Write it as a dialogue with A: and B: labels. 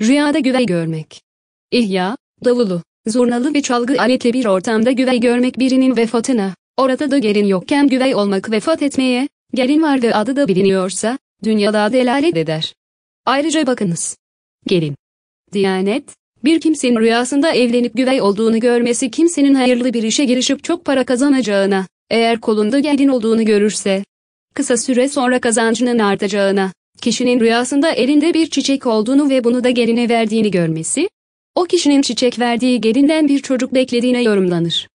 A: Rüyada güvey görmek. İhya, davulu, zurnalı ve çalgı aletle bir ortamda güvey görmek birinin vefatına, orada da gelin yokken güvey olmak vefat etmeye, gelin var ve adı da biliniyorsa, dünyada delalet eder. Ayrıca bakınız. Gelin. Diyanet, bir kimsenin rüyasında evlenip güvey olduğunu görmesi kimsenin hayırlı bir işe girişip çok para kazanacağına, eğer kolunda gelin olduğunu görürse, kısa süre sonra kazancının artacağına, kişinin rüyasında elinde bir çiçek olduğunu ve bunu da geline verdiğini görmesi, o kişinin çiçek verdiği gelinden bir çocuk beklediğine yorumlanır.